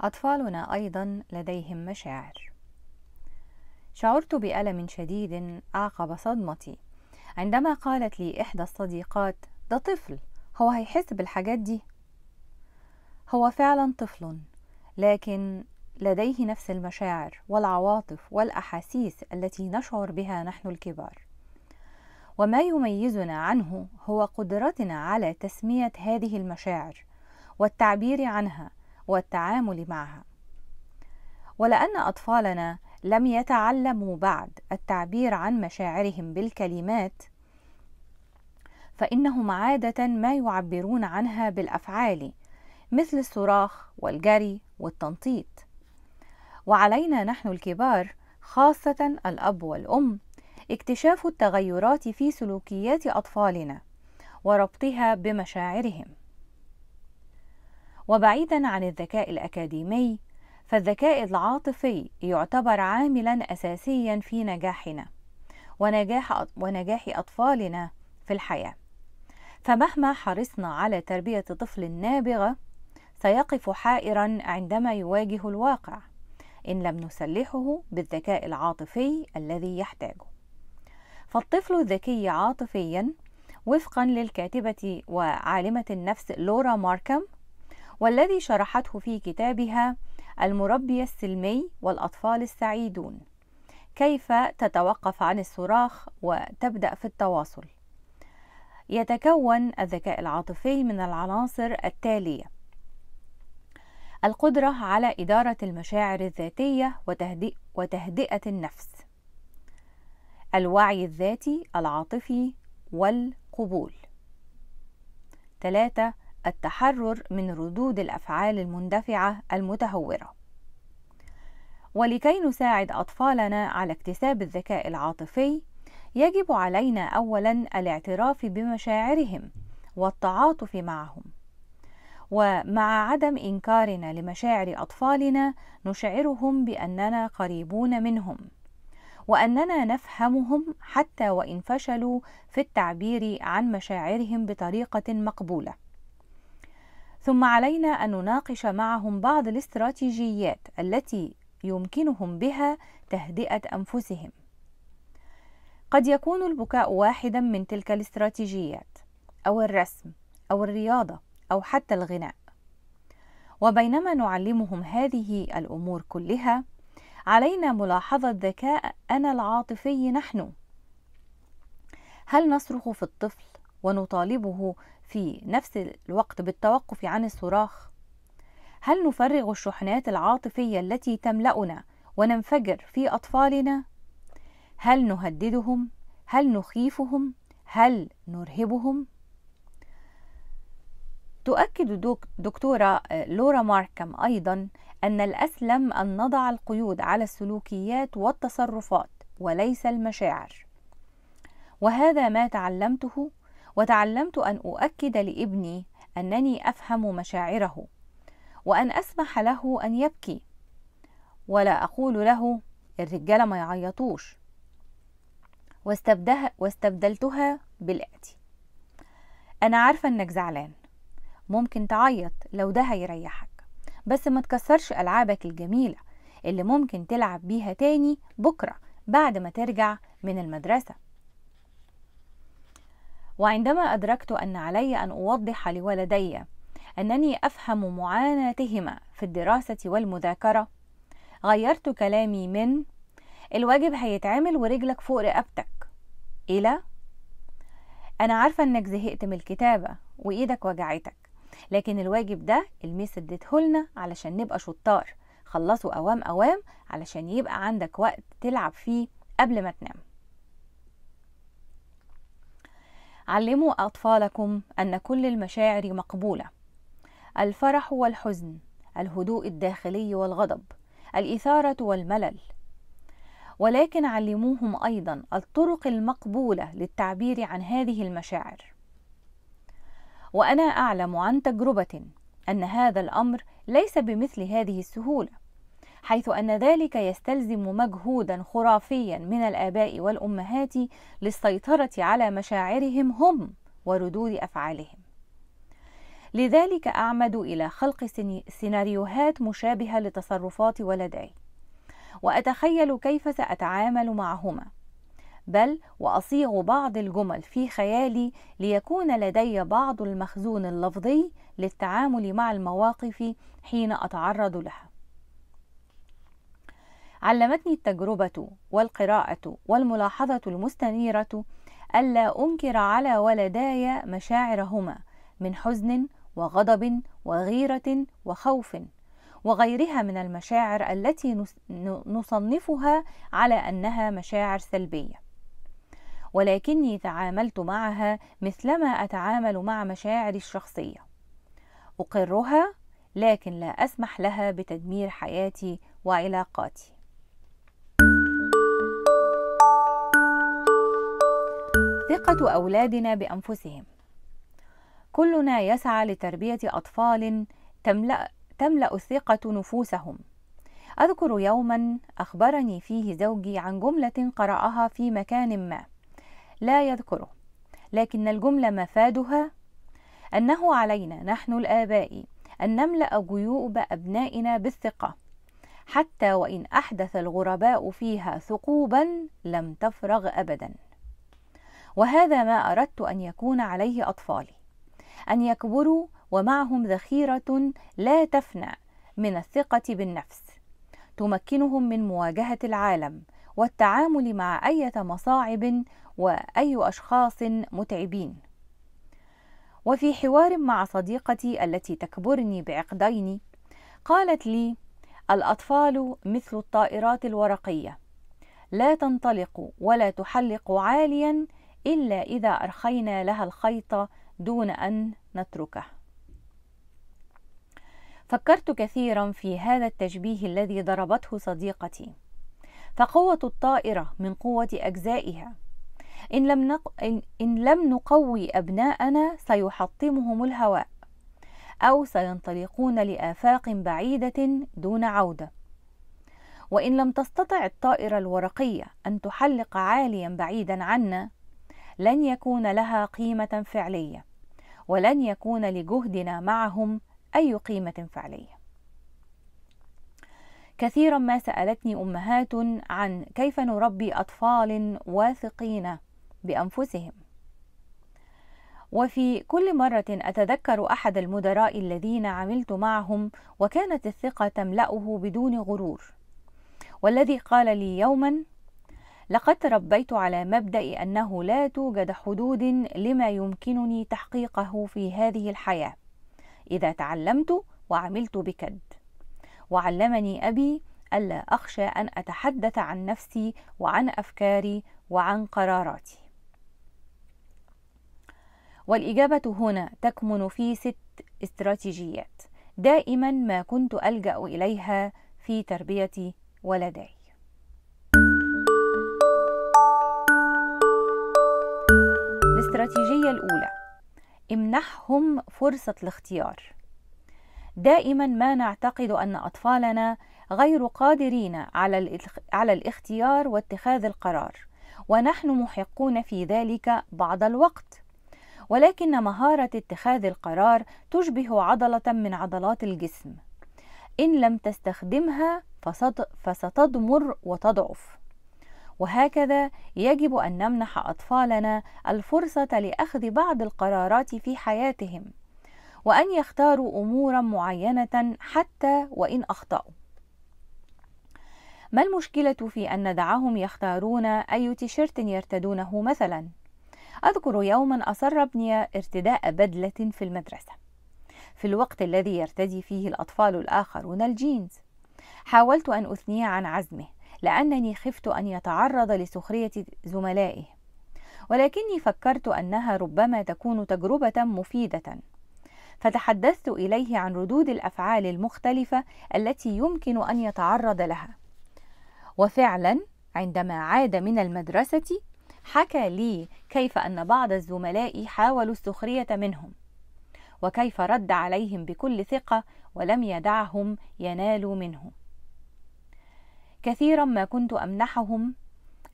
اطفالنا ايضا لديهم مشاعر شعرت بالم شديد اعقب صدمتي عندما قالت لي احدى الصديقات ده طفل هو هيحس بالحاجات دي هو فعلا طفل لكن لديه نفس المشاعر والعواطف والاحاسيس التي نشعر بها نحن الكبار وما يميزنا عنه هو قدرتنا على تسميه هذه المشاعر والتعبير عنها والتعامل معها ولان اطفالنا لم يتعلموا بعد التعبير عن مشاعرهم بالكلمات فانهم عاده ما يعبرون عنها بالافعال مثل الصراخ والجري والتنطيط وعلينا نحن الكبار خاصه الاب والام اكتشاف التغيرات في سلوكيات اطفالنا وربطها بمشاعرهم وبعيدا عن الذكاء الأكاديمي فالذكاء العاطفي يعتبر عاملا أساسيا في نجاحنا ونجاح, ونجاح أطفالنا في الحياة فمهما حرصنا على تربية طفل نابغة سيقف حائرا عندما يواجه الواقع إن لم نسلحه بالذكاء العاطفي الذي يحتاجه فالطفل الذكي عاطفيا وفقا للكاتبة وعالمة النفس لورا ماركم والذي شرحته في كتابها المربي السلمي والأطفال السعيدون كيف تتوقف عن الصراخ وتبدأ في التواصل يتكون الذكاء العاطفي من العناصر التالية القدرة على إدارة المشاعر الذاتية وتهدئ وتهدئة النفس الوعي الذاتي العاطفي والقبول ثلاثه التحرر من ردود الافعال المندفعه المتهوره ولكي نساعد اطفالنا على اكتساب الذكاء العاطفي يجب علينا اولا الاعتراف بمشاعرهم والتعاطف معهم ومع عدم انكارنا لمشاعر اطفالنا نشعرهم باننا قريبون منهم واننا نفهمهم حتى وان فشلوا في التعبير عن مشاعرهم بطريقه مقبوله ثم علينا أن نناقش معهم بعض الاستراتيجيات التي يمكنهم بها تهدئة أنفسهم. قد يكون البكاء واحدا من تلك الاستراتيجيات، أو الرسم، أو الرياضة، أو حتى الغناء. وبينما نعلمهم هذه الأمور كلها، علينا ملاحظة ذكاء انا العاطفي نحن. هل نصرخ في الطفل ونطالبه في نفس الوقت بالتوقف عن الصراخ هل نفرغ الشحنات العاطفيه التي تملانا وننفجر في اطفالنا هل نهددهم هل نخيفهم هل نرهبهم تؤكد دكتورة آه، لورا ماركم أيضا أن الأسلم أن نضع القيود على السلوكيات والتصرفات وليس المشاعر وهذا ما تعلمته وتعلمت ان اؤكد لابني انني افهم مشاعره وان اسمح له ان يبكي ولا اقول له الرجاله ما يعيطوش واستبدلتها بالاتي انا عارفه انك زعلان ممكن تعيط لو ده هيريحك بس ما تكسرش العابك الجميله اللي ممكن تلعب بيها تاني بكره بعد ما ترجع من المدرسه وعندما أدركت أن علي أن أوضح لولدي أنني أفهم معاناتهما في الدراسة والمذاكرة غيرت كلامي من الواجب هيتعمل ورجلك فوق رقبتك إلى أنا عارفة إنك زهقت من الكتابة وإيدك وجعتك لكن الواجب ده الميس اديتهولنا علشان نبقى شطار خلصوا أوام أوام علشان يبقى عندك وقت تلعب فيه قبل ما تنام علموا أطفالكم أن كل المشاعر مقبولة الفرح والحزن الهدوء الداخلي والغضب الإثارة والملل ولكن علموهم أيضا الطرق المقبولة للتعبير عن هذه المشاعر وأنا أعلم عن تجربة أن هذا الأمر ليس بمثل هذه السهولة حيث أن ذلك يستلزم مجهودا خرافيا من الآباء والأمهات للسيطرة على مشاعرهم هم وردود أفعالهم. لذلك أعمد إلى خلق سيناريوهات مشابهة لتصرفات ولدي، وأتخيل كيف سأتعامل معهما، بل وأصيغ بعض الجمل في خيالي ليكون لدي بعض المخزون اللفظي للتعامل مع المواقف حين أتعرض لها. علمتني التجربة والقراءة والملاحظة المستنيرة ألا أنكر على ولداي مشاعرهما من حزن وغضب وغيرة وخوف وغيرها من المشاعر التي نصنفها على أنها مشاعر سلبية ولكني تعاملت معها مثلما أتعامل مع مشاعري الشخصية أقرها لكن لا أسمح لها بتدمير حياتي وعلاقاتي ثقة أولادنا بأنفسهم كلنا يسعى لتربية أطفال تملأ, تملأ الثقة نفوسهم أذكر يوما أخبرني فيه زوجي عن جملة قرأها في مكان ما لا يذكره لكن الجملة مفادها أنه علينا نحن الآباء أن نملأ جيوب أبنائنا بالثقة حتى وإن أحدث الغرباء فيها ثقوبا لم تفرغ أبداً وهذا ما اردت ان يكون عليه اطفالي ان يكبروا ومعهم ذخيره لا تفنى من الثقه بالنفس تمكنهم من مواجهه العالم والتعامل مع ايه مصاعب واي اشخاص متعبين وفي حوار مع صديقتي التي تكبرني بعقدين قالت لي الاطفال مثل الطائرات الورقيه لا تنطلق ولا تحلق عاليا إلا إذا أرخينا لها الخيط دون أن نتركه فكرت كثيرا في هذا التشبيه الذي ضربته صديقتي فقوة الطائرة من قوة أجزائها إن لم, نق... إن لم نقوي أبناءنا سيحطمهم الهواء أو سينطلقون لآفاق بعيدة دون عودة وإن لم تستطع الطائرة الورقية أن تحلق عاليا بعيدا عنا لن يكون لها قيمة فعلية ولن يكون لجهدنا معهم أي قيمة فعلية كثيرا ما سألتني أمهات عن كيف نربي أطفال واثقين بأنفسهم وفي كل مرة أتذكر أحد المدراء الذين عملت معهم وكانت الثقة تملأه بدون غرور والذي قال لي يوما لقد تربيت على مبدا انه لا توجد حدود لما يمكنني تحقيقه في هذه الحياه اذا تعلمت وعملت بكد وعلمني ابي الا اخشى ان اتحدث عن نفسي وعن افكاري وعن قراراتي والاجابه هنا تكمن في ست استراتيجيات دائما ما كنت الجا اليها في تربيه ولدي الاستراتيجية الأولى امنحهم فرصة الاختيار دائما ما نعتقد أن أطفالنا غير قادرين على الاختيار واتخاذ القرار ونحن محقون في ذلك بعض الوقت ولكن مهارة اتخاذ القرار تشبه عضلة من عضلات الجسم إن لم تستخدمها فستضمر وتضعف وهكذا يجب ان نمنح اطفالنا الفرصه لاخذ بعض القرارات في حياتهم وان يختاروا امورا معينه حتى وان اخطاوا ما المشكله في ان ندعهم يختارون اي تيشيرت يرتدونه مثلا اذكر يوما اصر ابني ارتداء بدله في المدرسه في الوقت الذي يرتدي فيه الاطفال الاخرون الجينز حاولت ان اثنيه عن عزمه لأنني خفت أن يتعرض لسخرية زملائه ولكني فكرت أنها ربما تكون تجربة مفيدة فتحدثت إليه عن ردود الأفعال المختلفة التي يمكن أن يتعرض لها وفعلا عندما عاد من المدرسة حكى لي كيف أن بعض الزملاء حاولوا السخرية منهم وكيف رد عليهم بكل ثقة ولم يدعهم ينالوا منه كثيرا ما كنت امنحهم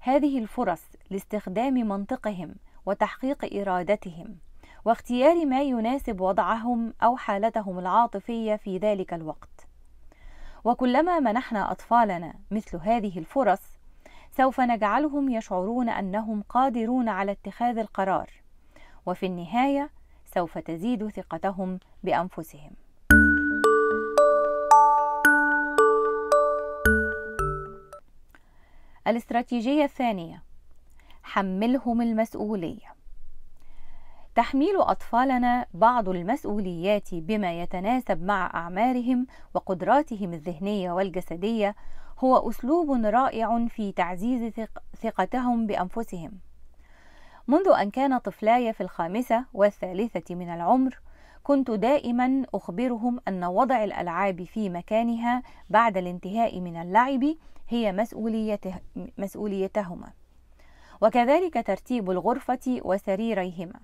هذه الفرص لاستخدام منطقهم وتحقيق ارادتهم واختيار ما يناسب وضعهم او حالتهم العاطفيه في ذلك الوقت وكلما منحنا اطفالنا مثل هذه الفرص سوف نجعلهم يشعرون انهم قادرون على اتخاذ القرار وفي النهايه سوف تزيد ثقتهم بانفسهم الاستراتيجية الثانية حملهم المسؤولية تحميل أطفالنا بعض المسؤوليات بما يتناسب مع أعمارهم وقدراتهم الذهنية والجسدية هو أسلوب رائع في تعزيز ثقتهم بأنفسهم. منذ أن كان طفلاي في الخامسة والثالثة من العمر، كنت دائما أخبرهم أن وضع الألعاب في مكانها بعد الانتهاء من اللعب هي مسؤوليته مسؤوليتهما وكذلك ترتيب الغرفة وسريريهما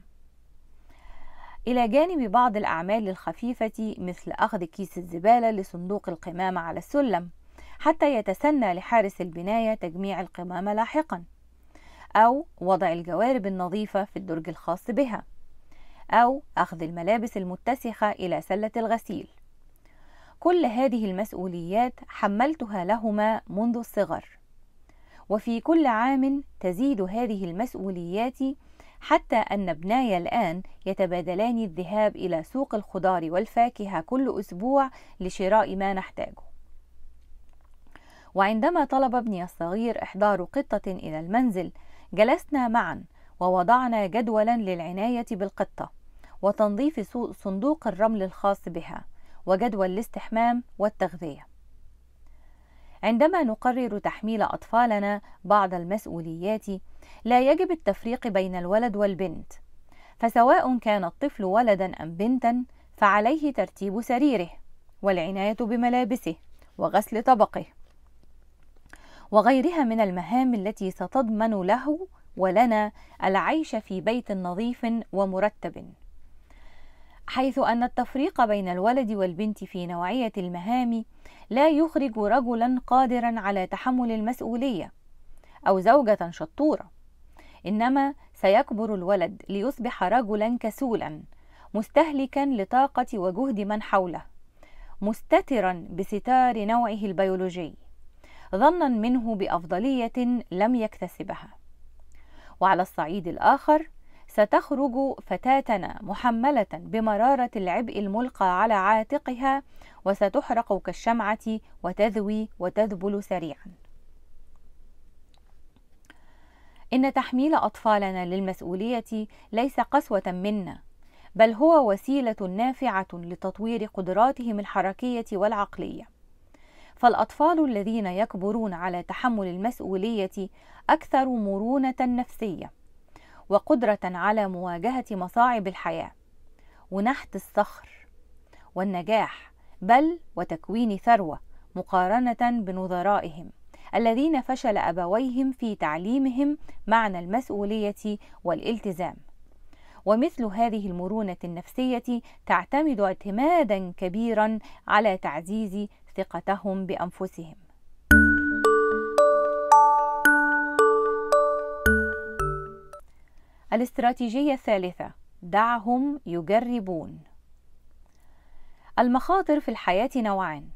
إلى جانب بعض الأعمال الخفيفة مثل أخذ كيس الزبالة لصندوق القمامة على السلم حتى يتسنى لحارس البناية تجميع القمامة لاحقا أو وضع الجوارب النظيفة في الدرج الخاص بها أو أخذ الملابس المتسخة إلى سلة الغسيل كل هذه المسؤوليات حملتها لهما منذ الصغر وفي كل عام تزيد هذه المسؤوليات حتى أن ابناي الآن يتبادلان الذهاب إلى سوق الخضار والفاكهة كل أسبوع لشراء ما نحتاجه وعندما طلب ابني الصغير إحضار قطة إلى المنزل جلسنا معا ووضعنا جدولا للعناية بالقطة وتنظيف صندوق الرمل الخاص بها وجدول الاستحمام والتغذية عندما نقرر تحميل أطفالنا بعض المسؤوليات لا يجب التفريق بين الولد والبنت فسواء كان الطفل ولدا أم بنتا فعليه ترتيب سريره والعناية بملابسه وغسل طبقه وغيرها من المهام التي ستضمن له ولنا العيش في بيت نظيف ومرتب حيث أن التفريق بين الولد والبنت في نوعية المهام لا يخرج رجلا قادرا على تحمل المسؤولية أو زوجة شطورة إنما سيكبر الولد ليصبح رجلا كسولا مستهلكا لطاقة وجهد من حوله مستترا بستار نوعه البيولوجي ظنا منه بأفضلية لم يكتسبها وعلى الصعيد الآخر ستخرج فتاتنا محملة بمرارة العبء الملقى على عاتقها وستحرق كالشمعة وتذوي وتذبل سريعا. إن تحميل أطفالنا للمسؤولية ليس قسوة منا، بل هو وسيلة نافعة لتطوير قدراتهم الحركية والعقلية. فالأطفال الذين يكبرون على تحمل المسؤولية أكثر مرونة نفسية وقدرة على مواجهة مصاعب الحياة ونحت الصخر والنجاح بل وتكوين ثروة مقارنة بنظرائهم الذين فشل أبويهم في تعليمهم معنى المسؤولية والالتزام ومثل هذه المرونة النفسية تعتمد اعتمادا كبيرا على تعزيز ثقتهم بأنفسهم الاستراتيجية الثالثة دعهم يجربون المخاطر في الحياة نوعان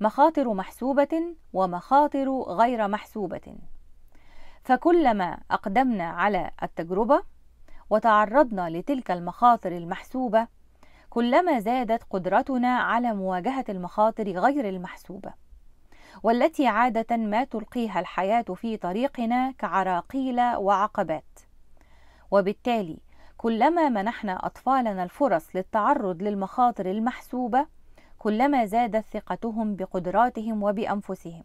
مخاطر محسوبة ومخاطر غير محسوبة فكلما أقدمنا على التجربة وتعرضنا لتلك المخاطر المحسوبة كلما زادت قدرتنا على مواجهة المخاطر غير المحسوبة والتي عادة ما تلقيها الحياة في طريقنا كعراقيل وعقبات وبالتالي كلما منحنا أطفالنا الفرص للتعرض للمخاطر المحسوبة كلما زادت ثقتهم بقدراتهم وبأنفسهم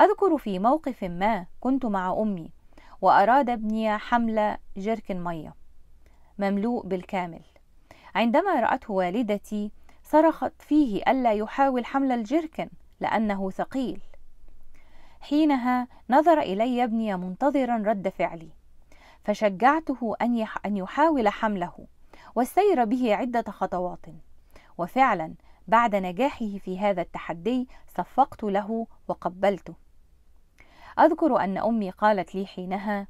أذكر في موقف ما كنت مع أمي وأراد ابني حمل جركن مية مملوء بالكامل عندما رأته والدتي صرخت فيه ألا يحاول حمل الجركن لأنه ثقيل حينها نظر إلي ابني منتظرا رد فعلي فشجعته أن, أن يحاول حمله والسير به عدة خطوات وفعلا بعد نجاحه في هذا التحدي صفقت له وقبلته أذكر أن أمي قالت لي حينها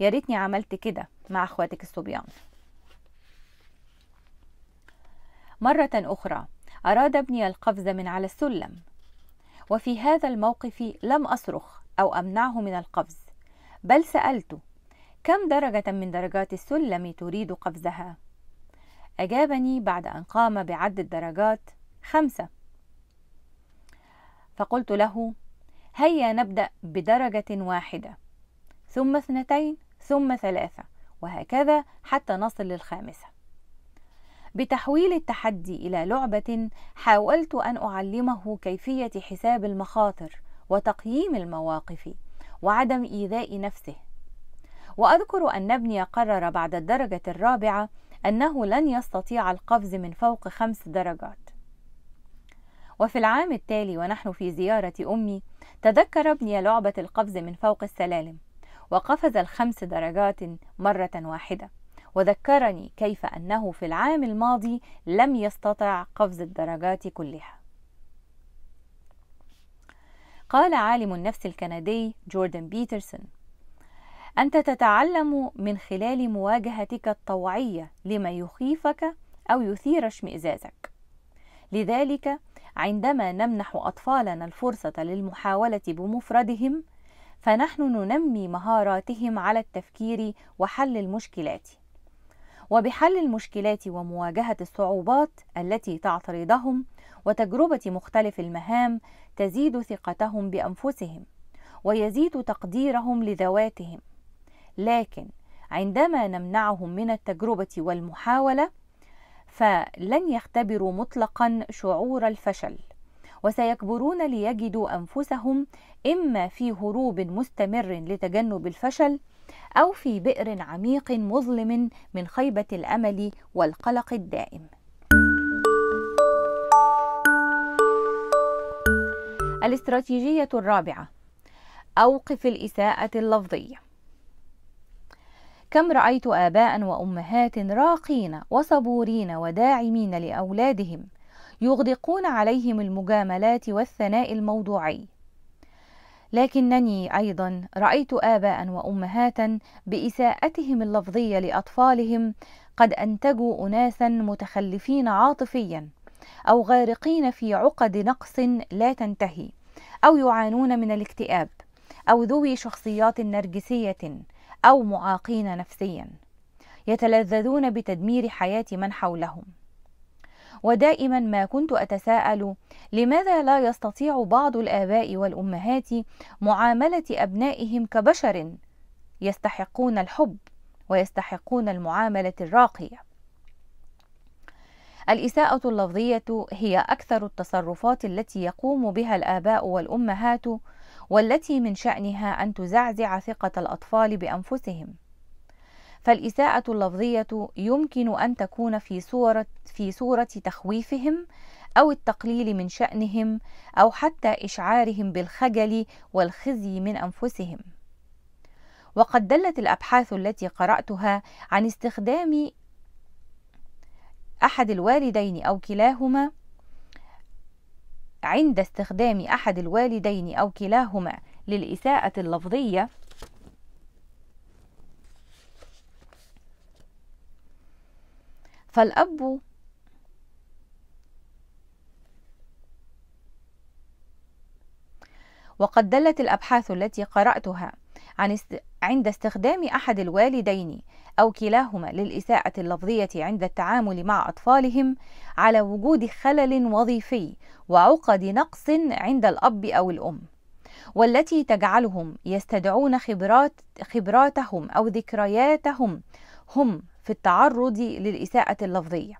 يا ريتني عملت كده مع أخواتك الصبيان مرة أخرى أراد ابني القفز من على السلم وفي هذا الموقف لم أصرخ أو أمنعه من القفز بل سألته كم درجة من درجات السلم تريد قفزها؟ أجابني بعد أن قام بعد الدرجات خمسة فقلت له هيا نبدأ بدرجة واحدة ثم اثنتين ثم ثلاثة وهكذا حتى نصل للخامسة بتحويل التحدي إلى لعبة حاولت أن أعلمه كيفية حساب المخاطر وتقييم المواقف وعدم إيذاء نفسه وأذكر أن ابني قرر بعد الدرجة الرابعة أنه لن يستطيع القفز من فوق خمس درجات وفي العام التالي ونحن في زيارة أمي تذكر ابني لعبة القفز من فوق السلالم وقفز الخمس درجات مرة واحدة وذكرني كيف أنه في العام الماضي لم يستطع قفز الدرجات كلها قال عالم النفس الكندي جوردن بيترسون انت تتعلم من خلال مواجهتك الطوعيه لما يخيفك او يثير اشمئزازك لذلك عندما نمنح اطفالنا الفرصه للمحاوله بمفردهم فنحن ننمي مهاراتهم على التفكير وحل المشكلات وبحل المشكلات ومواجهه الصعوبات التي تعترضهم وتجربه مختلف المهام تزيد ثقتهم بانفسهم ويزيد تقديرهم لذواتهم لكن عندما نمنعهم من التجربة والمحاولة فلن يختبروا مطلقا شعور الفشل وسيكبرون ليجدوا أنفسهم إما في هروب مستمر لتجنب الفشل أو في بئر عميق مظلم من خيبة الأمل والقلق الدائم. الاستراتيجية الرابعة أوقف الإساءة اللفظية كم رأيت آباء وأمهات راقين وصبورين وداعمين لأولادهم يغدقون عليهم المجاملات والثناء الموضوعي لكنني ايضا رايت اباء وامهات باساءتهم اللفظيه لاطفالهم قد انتجوا اناسا متخلفين عاطفيا او غارقين في عقد نقص لا تنتهي او يعانون من الاكتئاب او ذوي شخصيات نرجسيه أو معاقين نفسيا يتلذذون بتدمير حياة من حولهم ودائما ما كنت أتساءل لماذا لا يستطيع بعض الآباء والأمهات معاملة أبنائهم كبشر يستحقون الحب ويستحقون المعاملة الراقية الإساءة اللفظية هي أكثر التصرفات التي يقوم بها الآباء والأمهات والتي من شأنها أن تزعزع ثقة الأطفال بأنفسهم فالإساءة اللفظية يمكن أن تكون في صورة, في صورة تخويفهم أو التقليل من شأنهم أو حتى إشعارهم بالخجل والخزي من أنفسهم وقد دلت الأبحاث التي قرأتها عن استخدام أحد الوالدين أو كلاهما عند استخدام أحد الوالدين أو كلاهما للإساءة اللفظية فالأب وقد دلت الأبحاث التي قرأتها عن است... عند استخدام أحد الوالدين أو كلاهما للإساءة اللفظية عند التعامل مع أطفالهم على وجود خلل وظيفي وعقد نقص عند الأب أو الأم والتي تجعلهم يستدعون خبرات خبراتهم أو ذكرياتهم هم في التعرض للإساءة اللفظية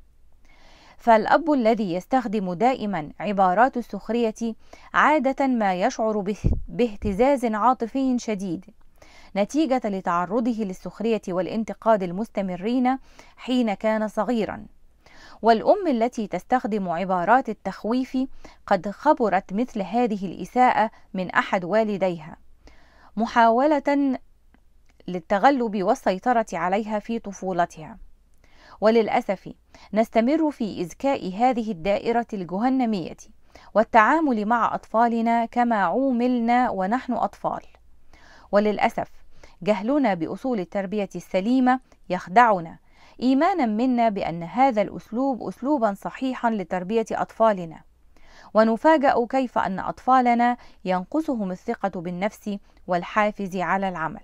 فالأب الذي يستخدم دائما عبارات السخرية عادة ما يشعر باهتزاز عاطفي شديد نتيجة لتعرضه للسخرية والانتقاد المستمرين حين كان صغيرا والأم التي تستخدم عبارات التخويف قد خبرت مثل هذه الإساءة من أحد والديها محاولة للتغلب والسيطرة عليها في طفولتها وللأسف نستمر في إزكاء هذه الدائرة الجهنمية والتعامل مع أطفالنا كما عوملنا ونحن أطفال وللأسف جهلنا باصول التربيه السليمه يخدعنا ايمانا منا بان هذا الاسلوب اسلوبا صحيحا لتربيه اطفالنا ونفاجأ كيف أن أطفالنا ينقصهم الثقة بالنفس والحافز على العمل.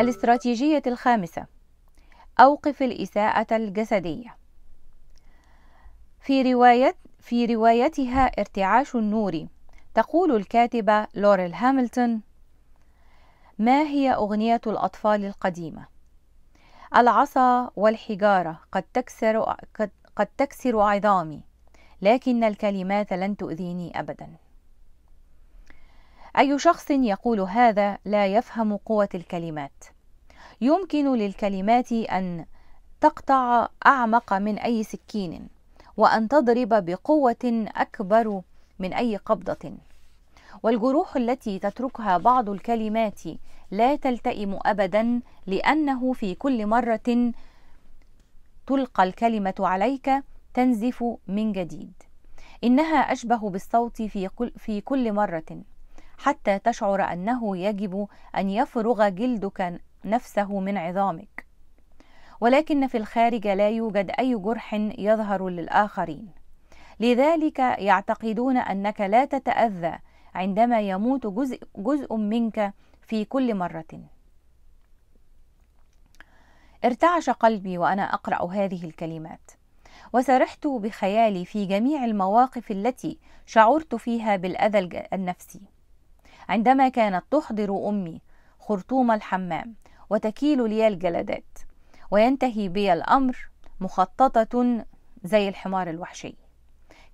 الاستراتيجية الخامسة: أوقف الإساءة الجسدية. في رواية في روايتها ارتعاش النور تقول الكاتبة لوريل هاملتون ما هي أغنية الأطفال القديمة؟ العصا والحجارة قد تكسر قد, تكسر عظامي لكن الكلمات لن تؤذيني أبدا أي شخص يقول هذا لا يفهم قوة الكلمات يمكن للكلمات أن تقطع أعمق من أي سكين وأن تضرب بقوة أكبر من أي قبضة والجروح التي تتركها بعض الكلمات لا تلتئم أبدا لأنه في كل مرة تلقى الكلمة عليك تنزف من جديد إنها أشبه بالصوت في كل, في كل مرة حتى تشعر أنه يجب أن يفرغ جلدك نفسه من عظامك ولكن في الخارج لا يوجد أي جرح يظهر للآخرين لذلك يعتقدون أنك لا تتأذى عندما يموت جزء, جزء منك في كل مرة ارتعش قلبي وأنا أقرأ هذه الكلمات وسرحت بخيالي في جميع المواقف التي شعرت فيها بالأذى النفسي عندما كانت تحضر أمي خرطوم الحمام وتكيل لي الجلدات وينتهي بي الأمر مخططة زي الحمار الوحشي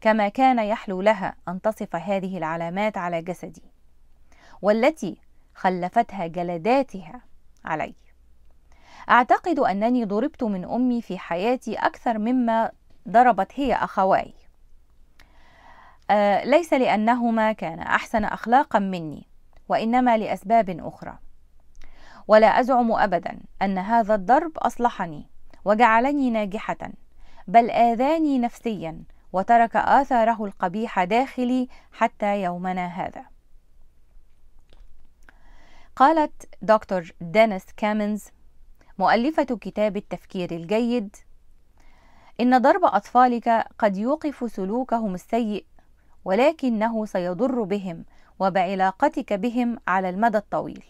كما كان يحلو لها أن تصف هذه العلامات على جسدي والتي خلفتها جلداتها علي أعتقد أنني ضربت من أمي في حياتي أكثر مما ضربت هي أخواي أه ليس لأنهما كان أحسن أخلاقا مني وإنما لأسباب أخرى ولا أزعم أبدا أن هذا الضرب أصلحني وجعلني ناجحة بل آذاني نفسيا وترك آثاره القبيحة داخلي حتى يومنا هذا قالت دكتور دينيس كامنز مؤلفة كتاب التفكير الجيد إن ضرب أطفالك قد يوقف سلوكهم السيء ولكنه سيضر بهم وبعلاقتك بهم على المدى الطويل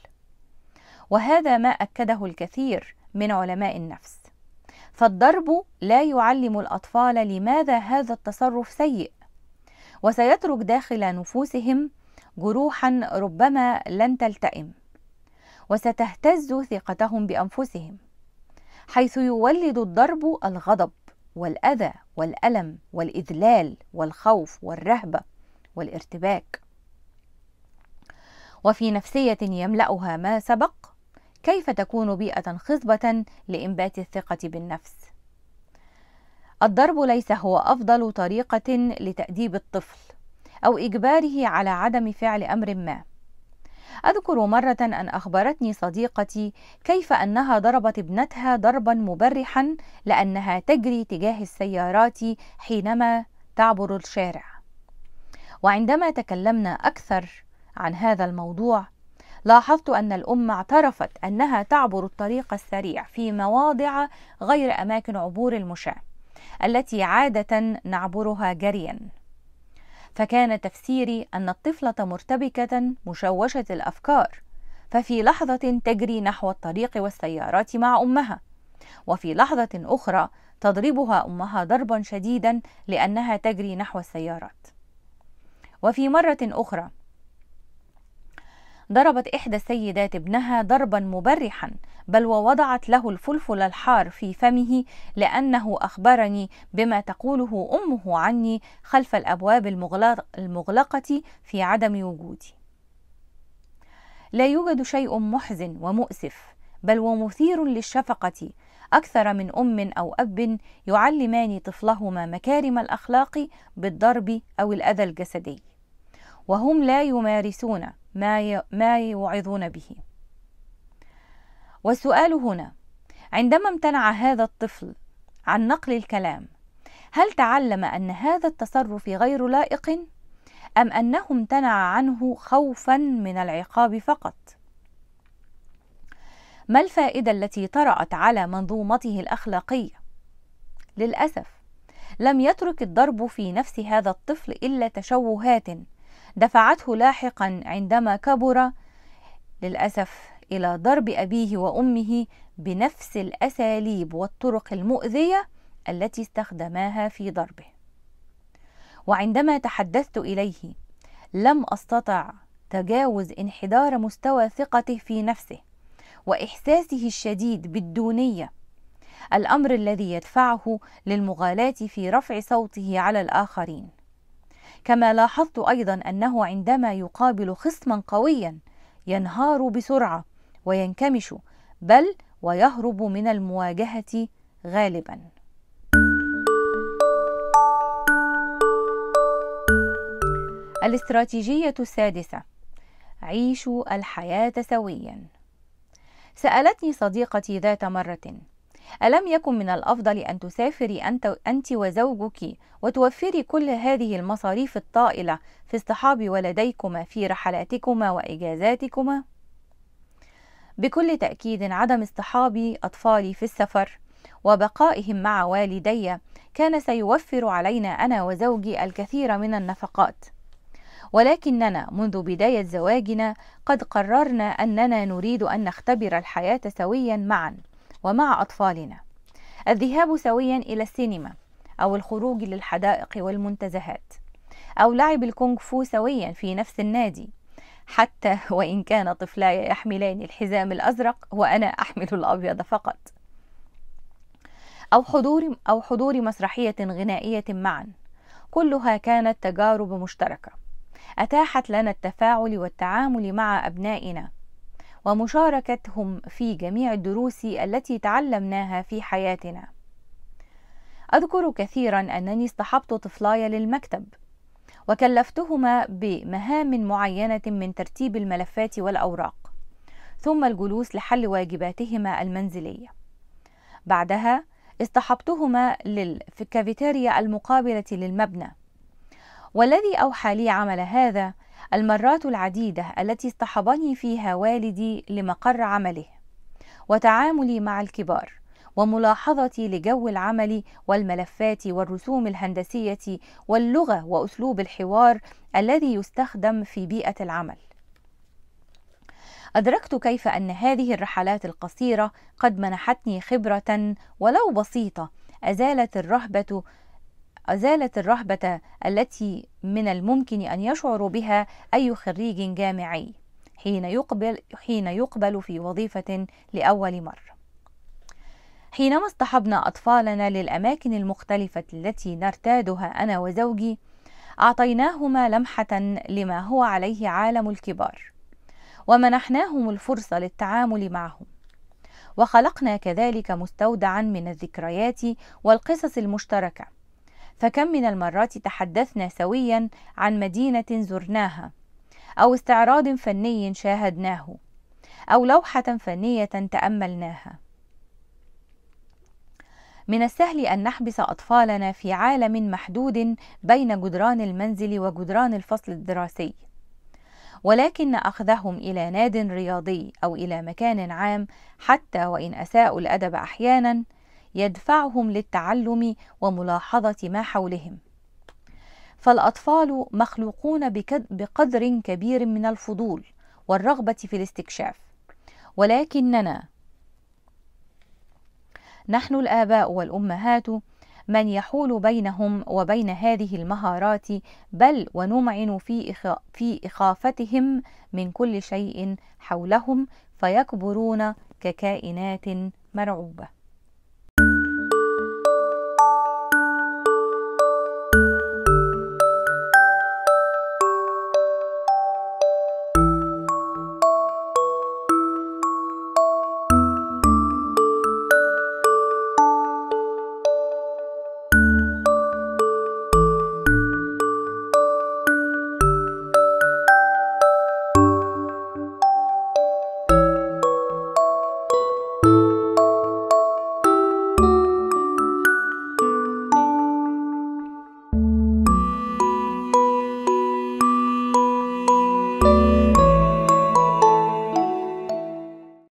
وهذا ما أكده الكثير من علماء النفس فالضرب لا يعلم الأطفال لماذا هذا التصرف سيء وسيترك داخل نفوسهم جروحا ربما لن تلتئم وستهتز ثقتهم بأنفسهم حيث يولد الضرب الغضب والأذى والألم والإذلال والخوف والرهبة والارتباك وفي نفسية يملأها ما سبق كيف تكون بيئة خصبة لإنبات الثقة بالنفس؟ الضرب ليس هو أفضل طريقة لتأديب الطفل أو إجباره على عدم فعل أمر ما. أذكر مرة أن أخبرتني صديقتي كيف أنها ضربت ابنتها ضربا مبرحا لأنها تجري تجاه السيارات حينما تعبر الشارع. وعندما تكلمنا أكثر عن هذا الموضوع لاحظت أن الأم اعترفت أنها تعبر الطريق السريع في مواضع غير أماكن عبور المشاة التي عادة نعبرها جريا فكان تفسيري أن الطفلة مرتبكة مشوشة الأفكار ففي لحظة تجري نحو الطريق والسيارات مع أمها وفي لحظة أخرى تضربها أمها ضربا شديدا لأنها تجري نحو السيارات وفي مرة أخرى ضربت إحدى السيدات ابنها ضربا مبرحا بل ووضعت له الفلفل الحار في فمه لأنه أخبرني بما تقوله أمه عني خلف الأبواب المغلقة في عدم وجودي لا يوجد شيء محزن ومؤسف بل ومثير للشفقة أكثر من أم أو أب يعلمان طفلهما مكارم الأخلاق بالضرب أو الأذى الجسدي وهم لا يمارسون ما ما يوعظون به والسؤال هنا عندما امتنع هذا الطفل عن نقل الكلام هل تعلم ان هذا التصرف غير لائق ام انه امتنع عنه خوفا من العقاب فقط ما الفائده التي طرات على منظومته الاخلاقيه للاسف لم يترك الضرب في نفس هذا الطفل الا تشوهات دفعته لاحقا عندما كبر للأسف إلى ضرب أبيه وأمه بنفس الأساليب والطرق المؤذية التي استخدماها في ضربه وعندما تحدثت إليه لم أستطع تجاوز انحدار مستوى ثقته في نفسه وإحساسه الشديد بالدونية الأمر الذي يدفعه للمغالاة في رفع صوته على الآخرين كما لاحظت أيضا أنه عندما يقابل خصما قويا ينهار بسرعة وينكمش بل ويهرب من المواجهة غالبا الاستراتيجية السادسة عيشوا الحياة سويا سألتني صديقتي ذات مرة ألم يكن من الأفضل أن تسافري أنت, أنت وزوجك وتوفري كل هذه المصاريف الطائلة في اصطحاب ولديكما في رحلاتكما وإجازاتكما؟ بكل تأكيد عدم اصطحاب أطفالي في السفر وبقائهم مع والدي كان سيوفر علينا أنا وزوجي الكثير من النفقات ولكننا منذ بداية زواجنا قد قررنا أننا نريد أن نختبر الحياة سويا معا ومع أطفالنا الذهاب سويا إلى السينما أو الخروج للحدائق والمنتزهات أو لعب الكونغ فو سويا في نفس النادي حتى وإن كان طفلاي يحملان الحزام الأزرق وأنا أحمل الأبيض فقط أو حضور أو حضور مسرحية غنائية معا كلها كانت تجارب مشتركة أتاحت لنا التفاعل والتعامل مع أبنائنا ومشاركتهم في جميع الدروس التي تعلمناها في حياتنا اذكر كثيرا انني اصطحبت طفلاي للمكتب وكلفتهما بمهام معينه من ترتيب الملفات والاوراق ثم الجلوس لحل واجباتهما المنزليه بعدها اصطحبتهما للكافيتيريا المقابله للمبنى والذي اوحى لي عمل هذا المرات العديدة التي اصطحبني فيها والدي لمقر عمله وتعاملي مع الكبار وملاحظتي لجو العمل والملفات والرسوم الهندسية واللغة وأسلوب الحوار الذي يستخدم في بيئة العمل. أدركت كيف أن هذه الرحلات القصيرة قد منحتني خبرة ولو بسيطة أزالت الرهبة أزالت الرهبة التي من الممكن أن يشعر بها أي خريج جامعي حين يقبل حين يقبل في وظيفة لأول مرة. حينما اصطحبنا أطفالنا للأماكن المختلفة التي نرتادها أنا وزوجي، أعطيناهما لمحة لما هو عليه عالم الكبار، ومنحناهم الفرصة للتعامل معهم. وخلقنا كذلك مستودعا من الذكريات والقصص المشتركه فكم من المرات تحدثنا سويا عن مدينة زرناها أو استعراض فني شاهدناه أو لوحة فنية تأملناها من السهل أن نحبس أطفالنا في عالم محدود بين جدران المنزل وجدران الفصل الدراسي ولكن أخذهم إلى ناد رياضي أو إلى مكان عام حتى وإن أساءوا الأدب أحيانا يدفعهم للتعلم وملاحظة ما حولهم فالأطفال مخلوقون بقدر كبير من الفضول والرغبة في الاستكشاف ولكننا نحن الآباء والأمهات من يحول بينهم وبين هذه المهارات بل ونمعن في في إخافتهم من كل شيء حولهم فيكبرون ككائنات مرعوبه